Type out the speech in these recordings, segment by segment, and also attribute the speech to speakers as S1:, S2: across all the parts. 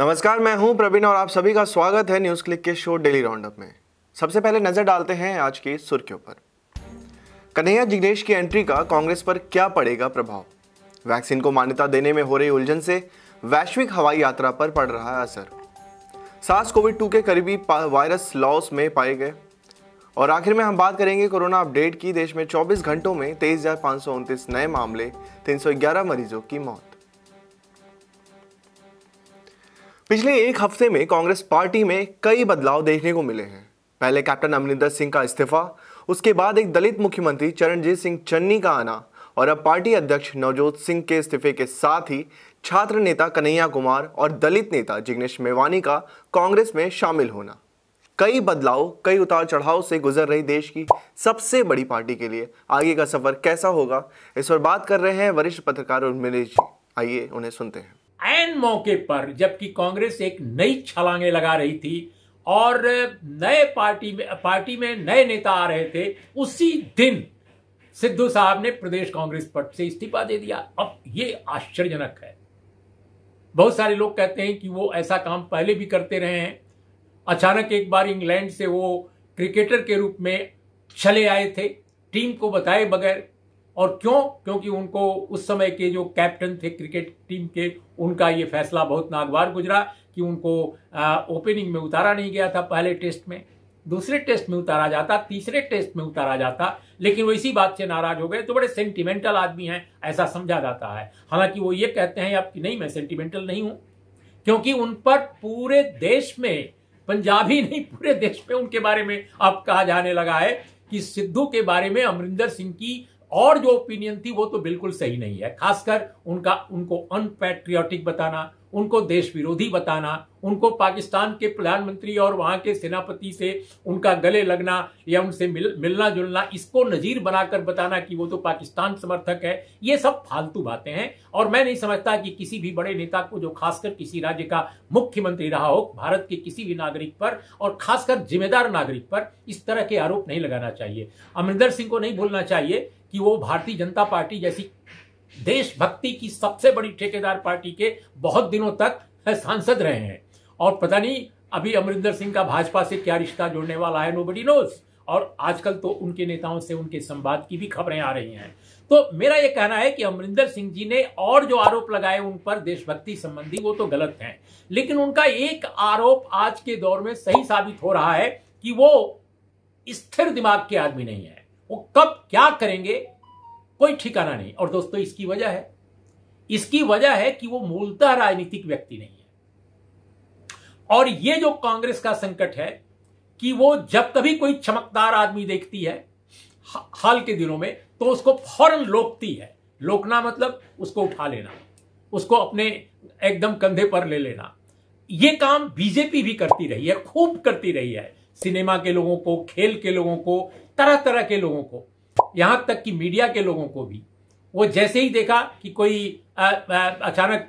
S1: नमस्कार मैं हूं प्रवीण और आप सभी का स्वागत है न्यूज क्लिक के शो डेली राउंडअप में सबसे पहले नजर डालते हैं आज की सुर्खियों पर कन्हैया जिग्नेश की एंट्री का कांग्रेस पर क्या पड़ेगा प्रभाव वैक्सीन को मान्यता देने में हो रही उलझन से वैश्विक हवाई यात्रा पर पड़ रहा है असर सास कोविड टू के करीबी वायरस लॉस में पाए गए और आखिर में हम बात करेंगे कोरोना अपडेट की देश में 24 घंटों में तेईस नए मामले 311 मरीजों की मौत पिछले एक हफ्ते में कांग्रेस पार्टी में कई बदलाव देखने को मिले हैं पहले कैप्टन अमरिंदर सिंह का इस्तीफा उसके बाद एक दलित मुख्यमंत्री चरणजीत सिंह चन्नी का आना और अब पार्टी अध्यक्ष नवजोत सिंह के इस्तीफे के साथ ही छात्र नेता कन्हैया कुमार और दलित नेता जिग्नेश मेवानी का कांग्रेस में शामिल होना कई बदलाव कई उतार चढ़ाव से गुजर रही देश की सबसे बड़ी पार्टी के लिए आगे का सफर कैसा होगा इस पर बात कर रहे हैं वरिष्ठ पत्रकार उर्मिलेश जी आइए उन्हें सुनते हैं
S2: एन मौके पर जबकि कांग्रेस एक नई छलांगे लगा रही थी और नए पार्टी में पार्टी में नए नेता आ रहे थे उसी दिन सिद्धू साहब ने प्रदेश कांग्रेस पद से इस्तीफा दे दिया अब ये आश्चर्यजनक है बहुत सारे लोग कहते हैं कि वो ऐसा काम पहले भी करते रहे हैं अचानक एक बार इंग्लैंड से वो क्रिकेटर के रूप में चले आए थे टीम को बताए बगैर और क्यों क्योंकि उनको उस समय के जो कैप्टन थे क्रिकेट टीम के उनका ये फैसला बहुत नागवार गुजरा कि उनको ओपनिंग में उतारा नहीं गया था पहले टेस्ट में दूसरे टेस्ट में उतारा जाता तीसरे टेस्ट में उतारा जाता लेकिन वो इसी बात से नाराज हो गए तो बड़े सेंटिमेंटल आदमी हैं ऐसा समझा जाता है हालांकि वो ये कहते हैं अब कि नहीं मैं सेंटिमेंटल नहीं हूं क्योंकि उन पर पूरे देश में पंजाब ही नहीं पूरे देश में उनके बारे में अब कहा जाने लगा है कि सिद्धू के बारे में अमरिंदर सिंह की और जो ओपिनियन थी वो तो बिल्कुल सही नहीं है खासकर उनका उनको अनपैट्रियोटिक बताना उनको देश विरोधी बताना उनको पाकिस्तान के प्रधानमंत्री और वहां के सेनापति से उनका गले लगना या उनसे मिल, मिलना जुलना इसको नजीर बनाकर बताना कि वो तो पाकिस्तान समर्थक है ये सब फालतू बातें हैं और मैं नहीं समझता कि किसी भी बड़े नेता को जो खासकर किसी राज्य का मुख्यमंत्री रहा हो भारत के किसी भी नागरिक पर और खासकर जिम्मेदार नागरिक पर इस तरह के आरोप नहीं लगाना चाहिए अमरिंदर सिंह को नहीं भूलना चाहिए कि वो भारतीय जनता पार्टी जैसी देशभक्ति की सबसे बड़ी ठेकेदार पार्टी के बहुत दिनों तक सांसद रहे हैं और पता नहीं अभी अमरिंदर सिंह का भाजपा से क्या रिश्ता जुड़ने वाला है नो बडी नोज और आजकल तो उनके नेताओं से उनके संवाद की भी खबरें आ रही हैं तो मेरा यह कहना है कि अमरिंदर सिंह जी ने और जो आरोप लगाए उन पर देशभक्ति संबंधी वो तो गलत हैं लेकिन उनका एक आरोप आज के दौर में सही साबित हो रहा है कि वो स्थिर दिमाग के आदमी नहीं है वो कब क्या करेंगे कोई ठिकाना नहीं और दोस्तों इसकी वजह है इसकी वजह है कि वो मूलतः राजनीतिक व्यक्ति नहीं है और ये जो कांग्रेस का संकट है कि वो जब कभी कोई चमकदार आदमी देखती है हाल के दिनों में तो उसको फौरन लोकती है लोकना मतलब उसको उठा लेना उसको अपने एकदम कंधे पर ले लेना ये काम बीजेपी भी करती रही है खूब करती रही है सिनेमा के लोगों को खेल के लोगों को तरह तरह के लोगों को यहां तक कि मीडिया के लोगों को भी वो जैसे ही देखा कि कोई अचानक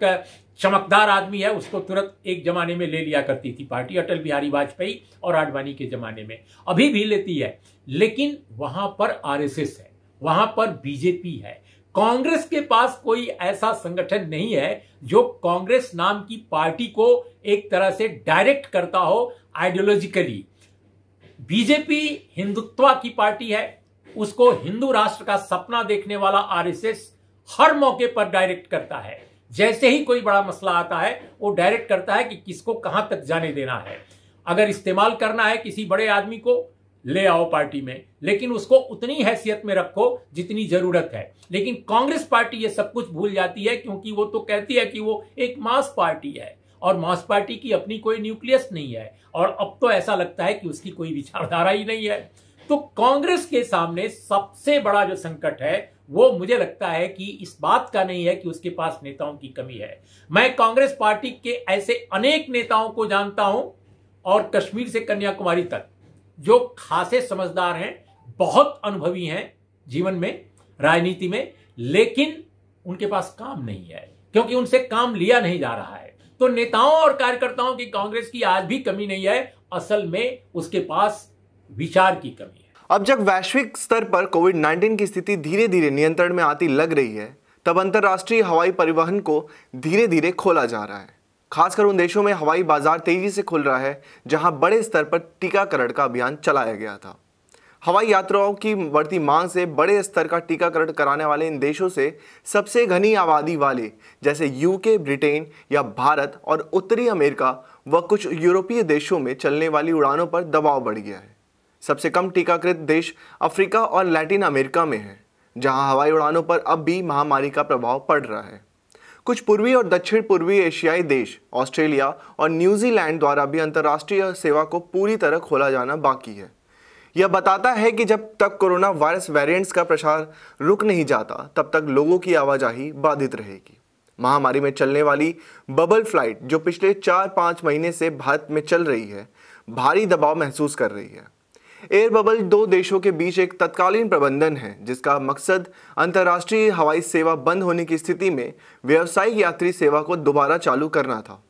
S2: चमकदार आदमी है उसको तुरंत एक जमाने में ले लिया करती थी पार्टी अटल बिहारी वाजपेयी और आडवाणी के जमाने में अभी भी लेती है लेकिन वहां पर आरएसएस है वहां पर बीजेपी है कांग्रेस के पास कोई ऐसा संगठन नहीं है जो कांग्रेस नाम की पार्टी को एक तरह से डायरेक्ट करता हो आइडियोलॉजिकली बीजेपी हिंदुत्व की पार्टी है उसको हिंदू राष्ट्र का सपना देखने वाला आरएसएस हर मौके पर डायरेक्ट करता है जैसे ही कोई बड़ा मसला आता है वो डायरेक्ट करता है कि किसको कहां तक जाने देना है अगर इस्तेमाल करना है किसी बड़े आदमी को ले आओ पार्टी में लेकिन उसको उतनी हैसियत में रखो जितनी जरूरत है लेकिन कांग्रेस पार्टी ये सब कुछ भूल जाती है क्योंकि वो तो कहती है कि वो एक मास पार्टी है और मॉस पार्टी की अपनी कोई न्यूक्लियस नहीं है और अब तो ऐसा लगता है कि उसकी कोई विचारधारा ही नहीं है तो कांग्रेस के सामने सबसे बड़ा जो संकट है वो मुझे लगता है कि इस बात का नहीं है कि उसके पास नेताओं की कमी है मैं कांग्रेस पार्टी के ऐसे अनेक नेताओं को जानता हूं और कश्मीर से कन्याकुमारी तक जो खासे समझदार हैं बहुत अनुभवी हैं जीवन में राजनीति में लेकिन उनके पास काम नहीं है क्योंकि उनसे काम लिया नहीं जा रहा है तो नेताओं और कार्यकर्ताओं की कांग्रेस की आज भी कमी नहीं है असल में उसके पास विचार की
S1: कमी है अब जब वैश्विक स्तर पर कोविड 19 की स्थिति धीरे धीरे नियंत्रण में आती लग रही है तब अंतर्राष्ट्रीय हवाई परिवहन को धीरे धीरे खोला जा रहा है खासकर उन देशों में हवाई बाजार तेजी से खुल रहा है जहां बड़े स्तर पर टीकाकरण का अभियान चलाया गया था हवाई यात्राओं की बढ़ती मांग से बड़े स्तर का टीकाकरण कराने वाले इन देशों से सबसे घनी आबादी वाले जैसे यूके ब्रिटेन या भारत और उत्तरी अमेरिका व कुछ यूरोपीय देशों में चलने वाली उड़ानों पर दबाव बढ़ गया है सबसे कम टीकाकृत देश अफ्रीका और लैटिन अमेरिका में है जहां हवाई उड़ानों पर अब भी महामारी का प्रभाव पड़ रहा है कुछ पूर्वी और दक्षिण पूर्वी एशियाई देश ऑस्ट्रेलिया और न्यूजीलैंड द्वारा भी अंतर्राष्ट्रीय सेवा को पूरी तरह खोला जाना बाकी है यह बताता है कि जब तक कोरोना वायरस वेरिएंट्स का प्रसार रुक नहीं जाता तब तक लोगों की आवाजाही बाधित रहेगी महामारी में चलने वाली बबल फ्लाइट जो पिछले चार पाँच महीने से भारत में चल रही है भारी दबाव महसूस कर रही है एयर बबल दो देशों के बीच एक तत्कालीन प्रबंधन है जिसका मकसद अंतर्राष्ट्रीय हवाई सेवा बंद होने की स्थिति में व्यावसायिक यात्री सेवा को दोबारा चालू करना था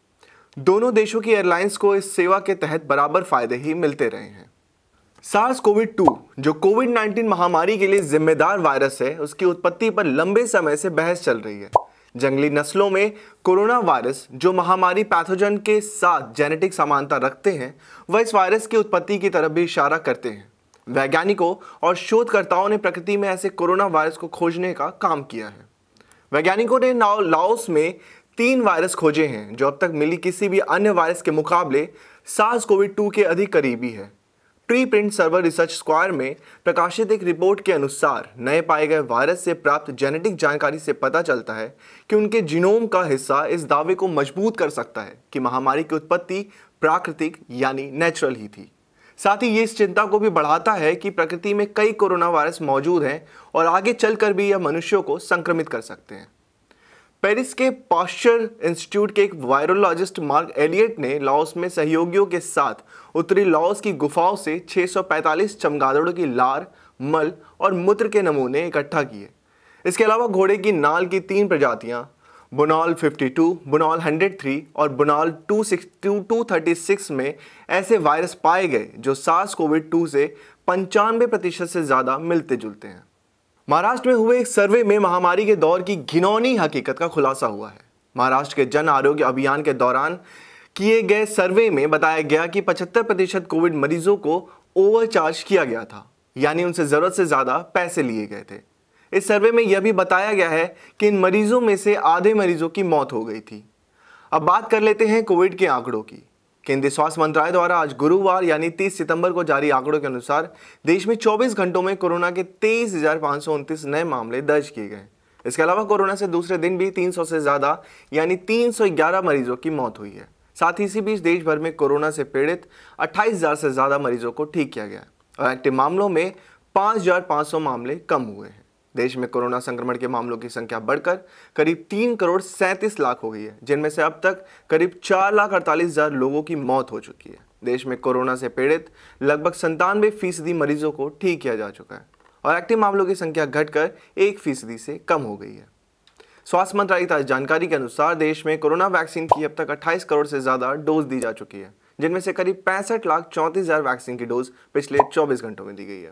S1: दोनों देशों की एयरलाइंस को इस सेवा के तहत बराबर फायदे ही मिलते रहे हैं सार्स कोविड टू जो कोविड 19 महामारी के लिए जिम्मेदार वायरस है उसकी उत्पत्ति पर लंबे समय से बहस चल रही है जंगली नस्लों में कोरोना वायरस जो महामारी पैथोजन के साथ जेनेटिक समानता रखते हैं वह इस वायरस की उत्पत्ति की तरफ भी इशारा करते हैं वैज्ञानिकों और शोधकर्ताओं ने प्रकृति में ऐसे कोरोना वायरस को खोजने का काम किया है वैज्ञानिकों ने लाओस में तीन वायरस खोजे हैं जो अब तक मिली किसी भी अन्य वायरस के मुकाबले सार्स कोविड टू के अधिक करीबी है preprint server Research Square में प्रकाशित एक रिपोर्ट के अनुसार नए पाए गए वायरस से प्राप्त जेनेटिक जानकारी से पता चलता है कि उनके जीनोम का हिस्सा इस दावे को मजबूत कर सकता है कि महामारी की उत्पत्ति प्राकृतिक यानी नेचुरल ही थी साथ ही ये इस चिंता को भी बढ़ाता है कि प्रकृति में कई कोरोना वायरस मौजूद हैं और आगे चलकर भी यह मनुष्यों को संक्रमित कर सकते हैं पेरिस के पॉस्चर इंस्टीट्यूट के एक वायरोलॉजिस्ट मार्क एलियट ने लाओस में सहयोगियों के साथ उत्तरी लाओस की गुफाओं से 645 चमगादड़ों की लार मल और मूत्र के नमूने इकट्ठा किए इसके अलावा घोड़े की नाल की तीन प्रजातियां बुनाल 52, बुनाल 103 और बुनाल 262 में ऐसे वायरस पाए गए जो सास कोविड 2 से पंचानवे प्रतिशत से ज़्यादा मिलते जुलते हैं महाराष्ट्र में हुए एक सर्वे में महामारी के दौर की घिनौनी हकीकत का खुलासा हुआ है महाराष्ट्र के जन आरोग्य अभियान के दौरान किए गए सर्वे में बताया गया कि 75 प्रतिशत कोविड मरीजों को ओवरचार्ज किया गया था यानी उनसे ज़रूरत से ज़्यादा पैसे लिए गए थे इस सर्वे में यह भी बताया गया है कि इन मरीजों में से आधे मरीजों की मौत हो गई थी अब बात कर लेते हैं कोविड के आंकड़ों की केंद्रीय स्वास्थ्य मंत्रालय द्वारा आज गुरुवार यानी 30 सितंबर को जारी आंकड़ों के अनुसार देश में 24 घंटों में कोरोना के तेईस नए मामले दर्ज किए गए इसके अलावा कोरोना से दूसरे दिन भी 300 से ज़्यादा यानी 311 मरीजों की मौत हुई है साथ ही इसी बीच देश भर में कोरोना से पीड़ित 28,000 से ज़्यादा मरीजों को ठीक किया गया और एक्टिव मामलों में 5,500 मामले कम हुए हैं देश में कोरोना संक्रमण के मामलों की संख्या बढ़कर करीब तीन करोड़ सैंतीस लाख हो गई है जिनमें से अब तक करीब चार लाख अड़तालीस हज़ार लोगों की मौत हो चुकी है देश में कोरोना से पीड़ित लगभग संतानवे फीसदी मरीजों को ठीक किया जा चुका है और एक्टिव मामलों की संख्या घटकर एक फीसदी से कम हो गई है स्वास्थ्य मंत्रालय की जानकारी के अनुसार देश में कोरोना वैक्सीन की अब तक 28 करोड़ से ज़्यादा डोज दी जा चुकी है जिनमें से करीब पैंसठ लाख चौंतीस हज़ार वैक्सीन की डोज पिछले 24 घंटों में दी गई है